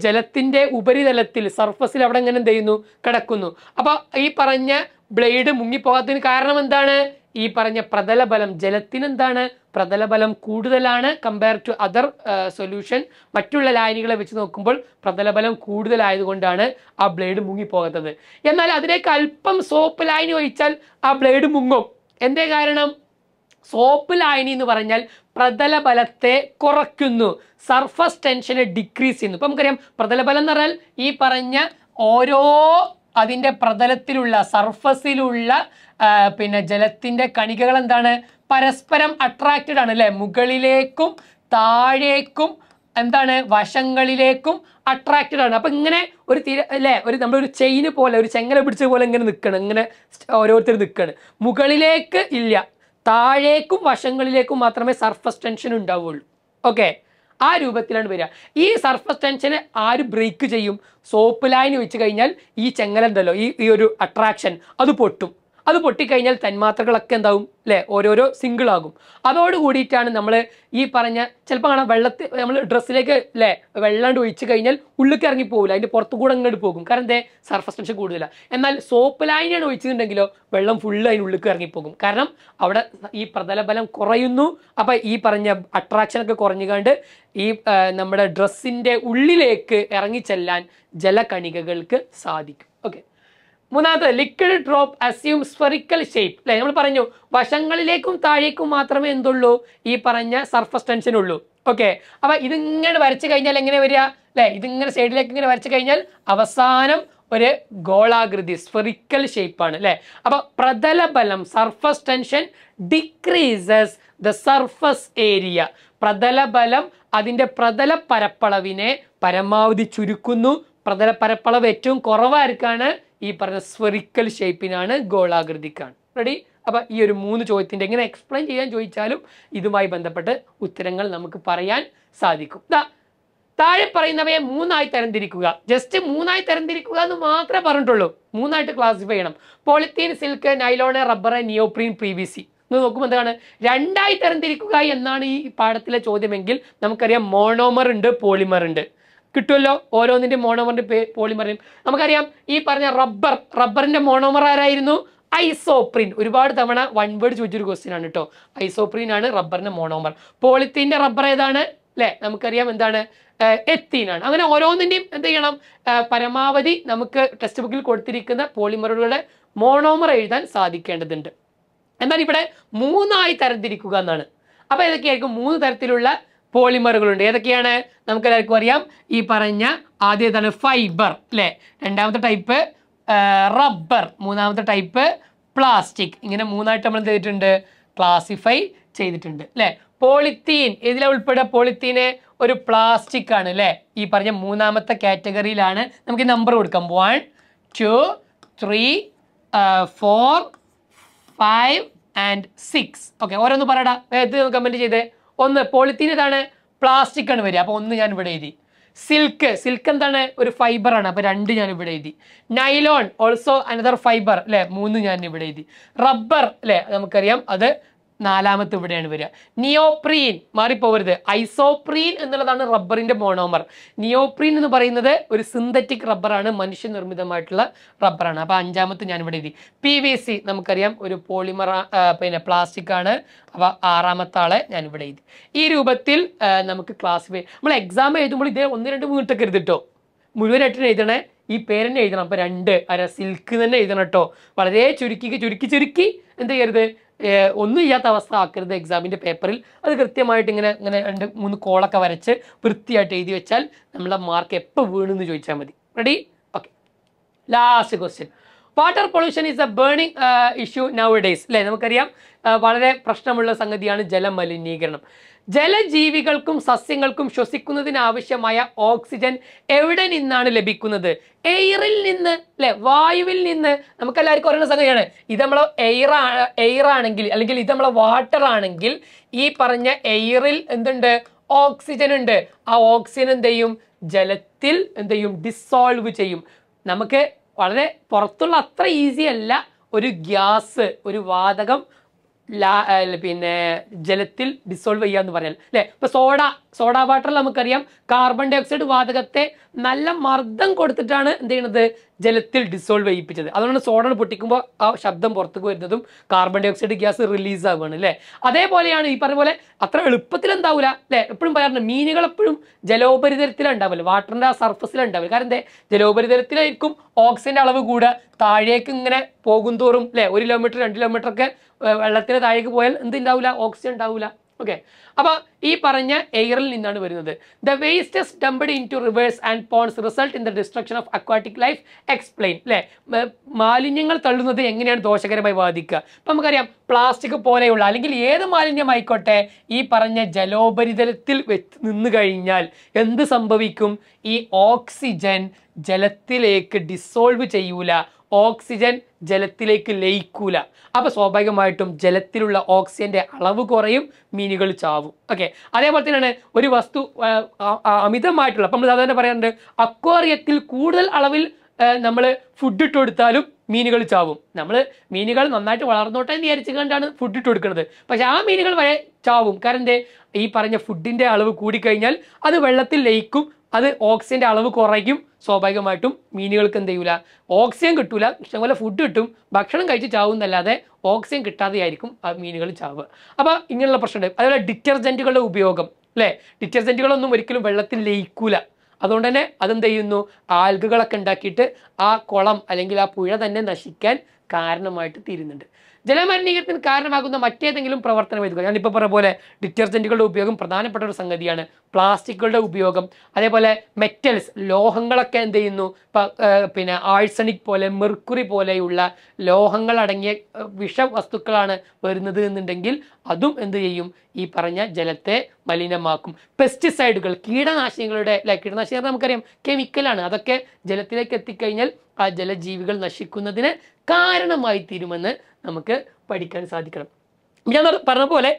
ജലത്തിൻ്റെ ഉപരിതലത്തിൽ സർഫസിൽ അവിടെ എങ്ങനെ എന്ത് ചെയ്യുന്നു കിടക്കുന്നു അപ്പോൾ ഈ പറഞ്ഞ ബ്ലേഡ് മുങ്ങിപ്പോകാത്തതിന് കാരണം എന്താണ് ഈ പറഞ്ഞ പ്രതലബലം ജലത്തിനെന്താണ് പ്രതലബലം കൂടുതലാണ് കമ്പയർ ടു അതർ സൊല്യൂഷൻ മറ്റുള്ള ലായനികളെ വെച്ച് നോക്കുമ്പോൾ പ്രതലബലം കൂടുതലായതുകൊണ്ടാണ് ആ ബ്ലേഡ് മുങ്ങിപ്പോകാത്തത് എന്നാൽ അതിലേക്ക് അല്പം സോപ്പ് ലായനി ഒഴിച്ചാൽ ആ ബ്ലേഡ് മുങ്ങും എന്തേ കാരണം സോപ്പ് ലായനി എന്ന് പറഞ്ഞാൽ പ്രതലബലത്തെ കുറയ്ക്കുന്നു സർഫസ് ടെൻഷനെ ഡിക്രീസ് ചെയ്യുന്നു ഇപ്പം നമുക്കറിയാം പ്രതലബലം എന്ന് പറഞ്ഞാൽ ഈ പറഞ്ഞ ഓരോ അതിൻ്റെ പ്രതലത്തിലുള്ള സർഫസിലുള്ള പിന്നെ ജലത്തിൻ്റെ കണികകൾ എന്താണ് പരസ്പരം അട്രാക്റ്റഡ് ആണ് അല്ലേ മുകളിലേക്കും താഴേക്കും എന്താണ് വശങ്ങളിലേക്കും അട്രാക്റ്റഡ് ആണ് അപ്പം ഇങ്ങനെ ഒരു തിര അല്ലേ ഒരു നമ്മളൊരു ചെയിന് പോലെ ഒരു ചെങ്ങല പിടിച്ച പോലെ ഇങ്ങനെ നിൽക്കണം ഇങ്ങനെ ഓരോരുത്തർ നിൽക്കണം മുകളിലേക്ക് ഇല്ല താഴേക്കും വശങ്ങളിലേക്കും മാത്രമേ സർഫസ് ടെൻഷൻ ഉണ്ടാവുള്ളൂ ഓക്കെ ആ രൂപത്തിലാണ് വരിക ഈ സർഫസ് ടെൻഷനെ ആര് ബ്രേക്ക് ചെയ്യും സോപ്പ് ലൈൻ വെച്ച് കഴിഞ്ഞാൽ ഈ ചെങ്ങലുണ്ടല്ലോ ഈ ഈ ഒരു അട്രാക്ഷൻ അത് പൊട്ടും അത് പൊട്ടിക്കഴിഞ്ഞാൽ തന്മാത്രകളൊക്കെ എന്താവും അല്ലേ ഓരോരോ സിംഗിളാകും അതോട് കൂടിയിട്ടാണ് നമ്മൾ ഈ പറഞ്ഞ ചിലപ്പോൾ കാണാം വെള്ളത്തിൽ നമ്മൾ ഡ്രസ്സിലേക്ക് അല്ലേ വെള്ളാണ്ട് ഒഴിച്ച് കഴിഞ്ഞാൽ ഉള്ളിലേക്ക് ഇറങ്ങി പോകില്ല അതിൻ്റെ പുറത്തു കൂടെ അങ്ങോട്ട് പോകും കാരണം എന്തേ സർഫസ് ടെൻഷൻ കൂടുതല എന്നാൽ സോപ്പ് ലൈനാണ് ഒഴിച്ചിട്ടുണ്ടെങ്കിലോ വെള്ളം ഫുള്ള് അതിനുള്ളിലേക്ക് ഇറങ്ങിപ്പോകും കാരണം അവിടെ ഈ പ്രതലബലം കുറയുന്നു അപ്പം ഈ പറഞ്ഞ അട്രാക്ഷനൊക്കെ കുറഞ്ഞുകൊണ്ട് ഈ നമ്മുടെ ഡ്രസ്സിൻ്റെ ഉള്ളിലേക്ക് ഇറങ്ങിച്ചെല്ലാൻ ജലകണികകൾക്ക് സാധിക്കും ഓക്കെ മൂന്നാമത്തെ liquid drop assume spherical shape അല്ലെ നമ്മൾ പറഞ്ഞു വശങ്ങളിലേക്കും താഴേക്കും മാത്രമേ എന്തുള്ളൂ ഈ പറഞ്ഞ സർഫസ് ടെൻഷൻ ഉള്ളൂ ഓക്കെ അപ്പൊ ഇതിങ്ങനെ വരച്ചു കഴിഞ്ഞാൽ എങ്ങനെ വരിക അല്ലെ ഇതിങ്ങനെ സൈഡിലേക്ക് ഇങ്ങനെ വരച്ചു കഴിഞ്ഞാൽ അവസാനം ഒരു ഗോളാകൃതി സ്ഫെറിക്കൽ ഷേപ്പാണ് അല്ലേ അപ്പോൾ പ്രതലബലം surface tension decreases the surface area പ്രതലബലം അതിൻ്റെ പ്രതല പരപ്പളവിനെ പരമാവധി ചുരുക്കുന്നു പ്രതല പരപ്പളവ് ഏറ്റവും കുറവായിരിക്കാണ് ഈ പറഞ്ഞ സ്വറിക്കൽ ഷേപ്പിനാണ് ഗോളാകൃതിക്കാണ് റെഡി അപ്പോൾ ഈ ഒരു മൂന്ന് ചോദ്യത്തിന്റെ എങ്ങനെ എക്സ്പ്ലെയിൻ ചെയ്യാൻ ചോദിച്ചാലും ഇതുമായി ബന്ധപ്പെട്ട് ഉത്തരങ്ങൾ നമുക്ക് പറയാൻ സാധിക്കും താഴെ പറയുന്നവയെ മൂന്നായി തരംതിരിക്കുക ജസ്റ്റ് മൂന്നായി തരംതിരിക്കുക എന്ന് മാത്രമേ പറഞ്ഞിട്ടുള്ളൂ മൂന്നായിട്ട് ക്ലാസിഫൈ ചെയ്യണം polythene silk nylon rubber neoprene P V C എന്ന് നോക്കുമ്പോൾ എന്താണ് രണ്ടായി തരംതിരിക്കുക എന്നാണ് ഈ പാഠത്തിലെ ചോദ്യമെങ്കിൽ നമുക്കറിയാം മോണോമർ ഉണ്ട് പോളിമർ ഉണ്ട് കിട്ടുമല്ലോ ഓരോന്നിൻ്റെ മോണോമറിൻ്റെ പോളിമറിനും നമുക്കറിയാം ഈ പറഞ്ഞ റബ്ബർ റബ്ബറിന്റെ മോണോമർ ആരായിരുന്നു ഐസോപ്രിൻ ഒരുപാട് തവണ വൺ വേർഡ് ചോദിച്ചൊരു ക്വസ്റ്റ്യൻ ആണ് കേട്ടോ ഐസോപ്രിൻ ആണ് റബ്ബറിന്റെ മോണോമർ പോളിത്തീന്റെ റബ്ബർ ഏതാണ് അല്ലെ നമുക്കറിയാം എന്താണ് എത്തീനാണ് അങ്ങനെ ഓരോന്നിൻ്റെയും എന്ത് ചെയ്യണം പരമാവധി നമുക്ക് ടെക്സ്റ്റ് ബുക്കിൽ കൊടുത്തിരിക്കുന്ന പോളിമറുകളുടെ മോണോമർ എഴുതാൻ സാധിക്കേണ്ടതുണ്ട് എന്നാൽ ഇവിടെ മൂന്നായി തരംതിരിക്കുക എന്നാണ് അപ്പോൾ ഇതൊക്കെയായിരിക്കും മൂന്ന് തരത്തിലുള്ള പോളിമറുകളുണ്ട് ഏതൊക്കെയാണ് നമുക്ക് എല്ലാവർക്കും അറിയാം ഈ പറഞ്ഞ ആദ്യത്താണ് ഫൈബർ അല്ലെ രണ്ടാമത്തെ ടൈപ്പ് റബ്ബർ മൂന്നാമത്തെ ടൈപ്പ് പ്ലാസ്റ്റിക് ഇങ്ങനെ മൂന്നായിട്ട് നമ്മൾ ചെയ്തിട്ടുണ്ട് ക്ലാസിഫൈ ചെയ്തിട്ടുണ്ട് അല്ലെ പോളിത്തീൻ ഇതിലെ ഉൾപ്പെടെ പോളിത്തീന് ഒരു പ്ലാസ്റ്റിക് ആണ് അല്ലെ ഈ പറഞ്ഞ മൂന്നാമത്തെ കാറ്റഗറിയിലാണ് നമുക്ക് നമ്പർ കൊടുക്കാം one two three four five and six okay ഓരോന്ന് പറയടാ വേഗത്തിൽ കമൻറ്റ് ചെയ്തേ ഒന്ന് പോളിത്തീൻ ഇതാണ് പ്ലാസ്റ്റിക് ആണ് വരിക അപ്പോൾ ഒന്ന് ഞാൻ ഇവിടെ എഴുതി സിൽക്ക് സിൽക്ക് എന്താണ് ഒരു ഫൈബർ ആണ് അപ്പോൾ രണ്ട് ഞാൻ ഇവിടെ എഴുതി നൈലോൺ ഓൾസോ അനദർ ഫൈബർ അല്ലേ മൂന്ന് ഞാൻ ഇവിടെ എഴുതി റബ്ബർ അല്ലേ നമുക്കറിയാം അത് നാലാമത്തെ ഇവിടെയാണ് വരിക നിയോപ്രീൻ മാറിപ്പോവരുത് ഐസോപ്രീൻ എന്നുള്ളതാണ് റബ്ബറിന്റെ മോണോമർ നിയോപ്രീൻ എന്ന് പറയുന്നത് ഒരു സിന്തറ്റിക് റബ്ബറാണ് മനുഷ്യ നിർമ്മിതമായിട്ടുള്ള റബ്ബറാണ് അപ്പോൾ അഞ്ചാമത്തെ ഞാൻ ഇവിടെ എഴുതി പി വി സി നമുക്കറിയാം ഒരു പോളിമർ പിന്നെ പ്ലാസ്റ്റിക് ആണ് അപ്പോൾ ആറാമത്തെ ആളെ ഞാൻ ഇവിടെ എഴുതി ഈ രൂപത്തിൽ നമുക്ക് ക്ലാസിഫൈ നമ്മൾ എക്സാം എഴുതുമ്പോൾ ഇതേ ഒന്ന് രണ്ട് വീട്ടെക്കരുത് എഴുതിട്ടോ മുഴുവനായിട്ട് എഴുതണേ ഈ പേരന്നെ എഴുതണം അപ്പോൾ രണ്ട് അര സിൽക്ക് തന്നെ എഴുതണം കേട്ടോ വളരെ ചുരുക്കി ചുരുക്കി ചുരുക്കി എന്ത് ചെയ്യരുത് ഒന്നും ഇല്ലാത്ത അവസ്ഥ ആക്കരുത് എക്സാമിൻ്റെ പേപ്പറിൽ അത് കൃത്യമായിട്ട് ഇങ്ങനെ ഇങ്ങനെ രണ്ട് മൂന്ന് കോളൊക്കെ വരച്ച് വൃത്തിയായിട്ട് എഴുതി വെച്ചാൽ നമ്മളെ മാർക്ക് എപ്പോൾ വീണെന്ന് ചോദിച്ചാൽ മതി ready okay last question water pollution is a burning issue nowadays അല്ലേ നമുക്കറിയാം വളരെ പ്രശ്നമുള്ള സംഗതിയാണ് ജലമലിനീകരണം ജലജീവികൾക്കും സസ്യങ്ങൾക്കും ശ്വസിക്കുന്നതിനാവശ്യമായ ഓക്സിജൻ എവിടെ നിന്നാണ് ലഭിക്കുന്നത് എയറിൽ നിന്ന് അല്ലെ വായുവിൽ നിന്ന് നമുക്ക് എല്ലാവർക്കും ഓരോ സംഗതിയാണ് ഇത് നമ്മളെ എയർ എയർ ആണെങ്കിൽ അല്ലെങ്കിൽ ഇത് നമ്മളെ വാട്ടർ ആണെങ്കിൽ ഈ പറഞ്ഞ എയറിൽ എന്തുണ്ട് ഓക്സിജൻ ഉണ്ട് ആ ഓക്സിജൻ എന്ത് ചെയ്യും ജലത്തിൽ എന്ത് ചെയ്യും ഡിസോൾവ് ചെയ്യും നമുക്ക് വളരെ പുറത്തുള്ള അത്ര ഈസി അല്ല ഒരു ഗ്യാസ് ഒരു വാതകം ലാ പിന്നെ ജലത്തിൽ ഡിസോൾവ് ചെയ്യാന്ന് എന്ന് പറഞ്ഞാൽ അല്ലേ ഇപ്പൊ സോഡ സോഡ വാട്ടർ നമുക്കറിയാം കാർബൺ ഡൈ ഓക്സൈഡ് വാതകത്തെ നല്ല മർദ്ദം കൊടുത്തിട്ടാണ് എന്ത് ചെയ്യുന്നത് ജലത്തിൽ ഡിസോൾവ് ചെയ്യിപ്പിച്ചത് അതുകൊണ്ട് സോഡൺ പൊട്ടിക്കുമ്പോൾ ആ ശബ്ദം പുറത്തേക്ക് വരുന്നതും carbon dioxide gas release ആവുകയാണ് അല്ലേ അതേപോലെയാണ് ഈ പറഞ്ഞ പോലെ അത്ര എളുപ്പത്തിൽ എന്താവില്ല അല്ലേ എപ്പോഴും പറയാറുണ്ട് മീനുകൾ എപ്പോഴും ജലോപരിതലത്തിൽ ഉണ്ടാവില്ല വാട്ടറിൻ്റെ ആ സർഫസിലാണ് ഉണ്ടാവില്ല കാരണം എന്തേ ജലോപരിതലത്തിലായിരിക്കും ഓക്സിജൻ്റെ അളവ് കൂടുക താഴേക്ക് ഇങ്ങനെ പോകും തോറും അല്ലേ ഒരു കിലോമീറ്റർ രണ്ട് കിലോമീറ്റർ ഒക്കെ വെള്ളത്തിന് താഴേക്ക് പോയാൽ എന്ത് ഉണ്ടാവില്ല ഓക്സിജൻ ഉണ്ടാവില്ല ഓക്കെ അപ്പോൾ ഈ പറഞ്ഞ എയറിൽ നിന്നാണ് വരുന്നത് the wastes dumped into rivers and ponds result in the destruction of aquatic life explain അല്ലേ മാലിന്യങ്ങൾ തള്ളുന്നത് എങ്ങനെയാണ് ദോഷകരമായി ബാധിക്കുക ഇപ്പം നമുക്കറിയാം പ്ലാസ്റ്റിക് പോലെയുള്ള അല്ലെങ്കിൽ ഏത് മാലിന്യമായിക്കോട്ടെ ഈ പറഞ്ഞ ജലോപരിതലത്തിൽ നിന്ന് കഴിഞ്ഞാൽ എന്ത് സംഭവിക്കും ഈ ഓക്സിജൻ ജലത്തിലേക്ക് ഡിസോൾവ് ചെയ്യൂല ഓക്സിജൻ ജലത്തിലേക്ക് ലയിക്കൂല അപ്പോൾ സ്വാഭാവികമായിട്ടും ജലത്തിലുള്ള ഓക്സിജന്റെ അളവ് കുറയും മീനുകൾ ചാവും ഓക്കെ അതേപോലെ തന്നെയാണ് ഒരു വസ്തു അമിതമായിട്ടുള്ള അപ്പം നമ്മൾ സാധാരണ പറയാറുണ്ട് അക്വാറിയത്തിൽ കൂടുതൽ അളവിൽ നമ്മൾ ഫുഡ് ഇട്ട് കൊടുത്താലും മീനുകൾ ചാവും നമ്മൾ മീനുകൾ നന്നായിട്ട് വളർന്നോട്ടെ എന്ന് വിചാരിച്ചു കണ്ടാണ് ഫുഡ് ഇട്ട് കൊടുക്കുന്നത് പക്ഷെ ആ മീനുകൾ വരെ ചാവും കാരണം ഈ പറഞ്ഞ ഫുഡിന്റെ അളവ് കൂടിക്കഴിഞ്ഞാൽ അത് വെള്ളത്തിൽ ലയിക്കും അത് ഓക്സിജൻ്റെ അളവ് കുറയ്ക്കും സ്വാഭാവികമായിട്ടും മീനുകൾക്ക് എന്ത് ചെയ്യൂല ഓക്സിജൻ കിട്ടൂല ഇഷ്ടംപോലെ ഫുഡ് കിട്ടും ഭക്ഷണം കഴിച്ച് ചാവുന്നല്ലാതെ ഓക്സിജൻ കിട്ടാതെയായിരിക്കും ആ മീനുകൾ ചാവ് അപ്പോൾ ഇങ്ങനെയുള്ള പ്രശ്നമുണ്ട് അതുപോലെ ഡിറ്റർജൻറ്റുകളുടെ ഉപയോഗം അല്ലേ ഡിറ്റർജൻറ്റുകളൊന്നും ഒരിക്കലും വെള്ളത്തിൽ ലയിക്കൂല അതുകൊണ്ട് തന്നെ അതെന്ത് ചെയ്യുന്നു ആൽഗകളൊക്കെ ഉണ്ടാക്കിയിട്ട് ആ കുളം അല്ലെങ്കിൽ ആ പുഴ തന്നെ നശിക്കാൻ കാരണമായിട്ട് തീരുന്നുണ്ട് ജലമലിനീകരണത്തിന് കാരണമാകുന്ന മറ്റേതെങ്കിലും പ്രവർത്തനം എഴുതുക ഞാനിപ്പോൾ പറഞ്ഞ പോലെ ഡിറ്റർജൻറ്റുകളുടെ ഉപയോഗം പ്രധാനപ്പെട്ട ഒരു സംഗതിയാണ് പ്ലാസ്റ്റിക്കുകളുടെ ഉപയോഗം അതേപോലെ മെറ്റൽസ് ലോഹങ്ങളൊക്കെ എന്ത് ചെയ്യുന്നു പിന്നെ ആഴ്സണിക് പോലെ മെർക്കുറി പോലെയുള്ള ലോഹങ്ങളടങ്ങിയ വിഷവസ്തുക്കളാണ് വരുന്നത് എന്നുണ്ടെങ്കിൽ അതും എന്ത് ചെയ്യും ഈ പറഞ്ഞ ജലത്തെ മലിനമാക്കും പെസ്റ്റിസൈഡുകൾ കീടനാശിനികളുടെ അല്ലെ കീടനാശിനികൾ നമുക്കറിയാം കെമിക്കലാണ് അതൊക്കെ ജലത്തിലേക്ക് എത്തിക്കഴിഞ്ഞാൽ ആ ജലജീവികൾ നശിക്കുന്നതിന് കാരണമായി തീരുമെന്ന് നമുക്ക് പഠിക്കാൻ സാധിക്കണം ഞാൻ പറഞ്ഞ പോലെ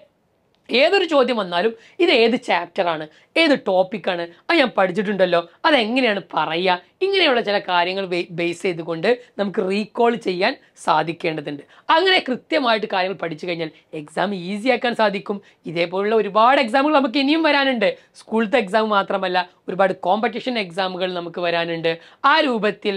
ഏതൊരു ചോദ്യം വന്നാലും ഇത് ഏത് ചാപ്റ്ററാണ് ഏത് ടോപ്പിക്കാണ് അത് ഞാൻ പഠിച്ചിട്ടുണ്ടല്ലോ അതെങ്ങനെയാണ് പറയുക ഇങ്ങനെയുള്ള ചില കാര്യങ്ങൾ ബേസ് ചെയ്തുകൊണ്ട് നമുക്ക് റീകോൾ ചെയ്യാൻ സാധിക്കേണ്ടതുണ്ട് അങ്ങനെ കൃത്യമായിട്ട് കാര്യങ്ങൾ പഠിച്ചു കഴിഞ്ഞാൽ എക്സാം ഈസി ആക്കാൻ സാധിക്കും ഇതേപോലുള്ള ഒരുപാട് എക്സാമുകൾ നമുക്ക് ഇനിയും വരാനുണ്ട് സ്കൂളിലത്തെ എക്സാം മാത്രമല്ല ഒരുപാട് കോമ്പറ്റീഷൻ എക്സാമുകൾ നമുക്ക് വരാനുണ്ട് ആ രൂപത്തിൽ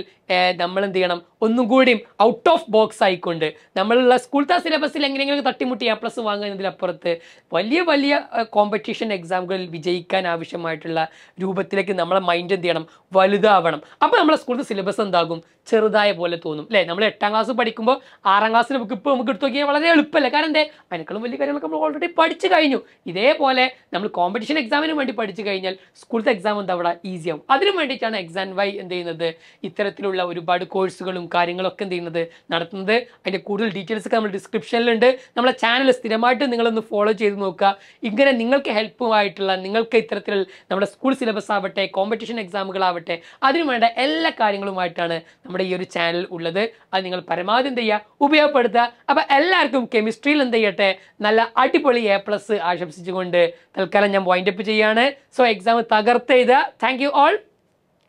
നമ്മൾ എന്ത് ചെയ്യണം ഒന്നും കൂടിയും ഔട്ട് ഓഫ് ബോക്സ് ആയിക്കൊണ്ട് നമ്മളുള്ള സ്കൂളിലത്തെ സിലബസിൽ എങ്ങനെയെങ്കിലും തട്ടിമുട്ടി എ പ്ലസ് വാങ്ങുന്നതിനപ്പുറത്ത് വലിയ വലിയ കോമ്പറ്റീഷൻ എക്സാമുകളിൽ വിജയിക്കാൻ ആവശ്യമായിട്ടുള്ള രൂപത്തിലേക്ക് നമ്മളെ മൈൻഡ് എന്ത് ചെയ്യണം വലുതാവണം അപ്പോൾ നമ്മുടെ സ്കൂളിൽ സിലബസ് എന്താകും ചെറുതായ പോലെ തോന്നും അല്ലേ നമ്മൾ എട്ടാം ക്ലാസ് പഠിക്കുമ്പോൾ ആറാം ക്ലാസ്സിലെ ബുക്ക് ഇപ്പോൾ നമുക്ക് എടുത്തു നോക്കിയാൽ വളരെ എളുപ്പമല്ലേ കാരണം എന്തേ അതിനേക്കാളും വലിയ കാര്യങ്ങളൊക്കെ നമ്മൾ ഓൾറെഡി പഠിച്ചു കഴിഞ്ഞു ഇതേപോലെ നമ്മൾ കോമ്പറ്റീഷൻ എക്സാമിന് വേണ്ടി പഠിച്ചു കഴിഞ്ഞാൽ സ്കൂളിലത്തെ എക്സാം എന്താ അവിടെ ഈസി അതിനു വേണ്ടിയിട്ടാണ് എക്സാം വൈ എന്ത് ചെയ്യുന്നത് ഇത്തരത്തിലുള്ള ഒരുപാട് കോഴ്സുകളും കാര്യങ്ങളൊക്കെ എന്ത് ചെയ്യുന്നത് നടത്തുന്നത് അതിൻ്റെ കൂടുതൽ ഡീറ്റെയിൽസ് ഒക്കെ നമ്മൾ ഡിസ്ക്രിപ്ഷനിലുണ്ട് നമ്മുടെ ചാനൽ സ്ഥിരമായിട്ട് നിങ്ങളൊന്ന് ഫോളോ ചെയ്ത് നോക്കുക ഇങ്ങനെ നിങ്ങൾക്ക് ഹെൽപ്പുമായിട്ടുള്ള നിങ്ങൾക്ക് ഇത്തരത്തിൽ നമ്മുടെ സ്കൂൾ സിലബസ് ആവട്ടെ കോമ്പറ്റീഷൻ എക്സാമുകളാവട്ടെ അതിനു വേണ്ട ഇങ്ങനെയുള്ള എല്ലാ കാര്യങ്ങളുമായിട്ടാണ് നമ്മുടെ ഈ ഒരു ചാനൽ ഉള്ളത് അത് നിങ്ങൾ പരമാവധി എന്ത് ചെയ്യുക ഉപയോഗപ്പെടുത്തുക അപ്പം എല്ലാവർക്കും കെമിസ്ട്രിയിൽ എന്ത് ചെയ്യട്ടെ നല്ല അടിപൊളി എ പ്ലസ് ആശംസിച്ചുകൊണ്ട് തൽക്കാലം ഞാൻ വൈൻഡപ്പ് ചെയ്യാണ് സോ എക്സാം തകർത്ത് ചെയ്ത thank you all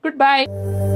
good bye